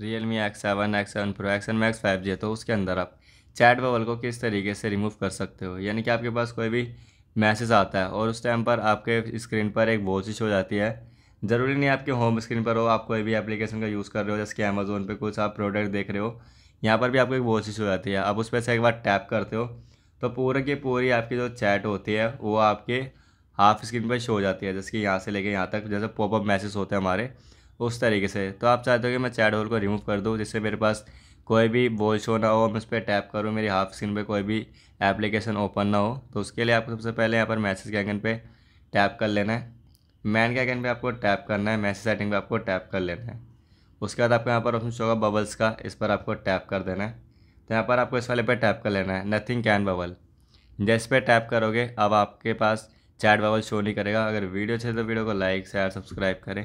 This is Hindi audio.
real Realme X seven X seven pro X N max five G है तो उसके अंदर आप चैट बबल को किस तरीके से रिमूव कर सकते हो यानी कि आपके पास कोई भी मैसेज आता है और उस टाइम पर आपके स्क्रीन पर एक वॉचिश हो जाती है ज़रूरी नहीं आपके होम स्क्रीन पर हो आप कोई भी एप्लीकेशन का यूज़ कर रहे हो जैसे कि अमेज़ोन पर कुछ आप प्रोडक्ट देख रहे हो यहाँ पर भी आपको एक वॉचिश हो जाती है आप उस पर से एक बार टैप करते हो तो पूरे की पूरी आपकी जो चैट होती है वो आपके हाफ स्क्रीन पर शो हो जाती है जैसे कि यहाँ से लेके यहाँ तक जैसे पॉपअप मैसेज होते हैं हमारे उस तरीके से तो आप चाहते हो कि मैं चैट होल को रिमूव कर दूँ जिससे मेरे पास कोई भी वॉइस हो ना हो मैं उस पर टैप करूँ मेरी हाफ स्क्रीन पे कोई भी एप्लीकेशन ओपन ना हो तो उसके लिए आपको सबसे पहले यहाँ पर मैसेज के आइकन पे टैप कर लेना है मैन के आइकन पे आपको टैप करना है मैसेज सेटिंग पे आपको टैप कर लेना है उसके बाद आपको यहाँ पर ऑप्शन होगा बबल्स का इस पर आपको टैप कर देना है तो यहाँ पर आपको इस वाले पर टैप कर लेना है नथिंग कैन बबल जिस पर टैप करोगे अब आपके पास चैट बबल शो नहीं करेगा अगर वीडियो अच्छे तो वीडियो को लाइक शेयर सब्सक्राइब करें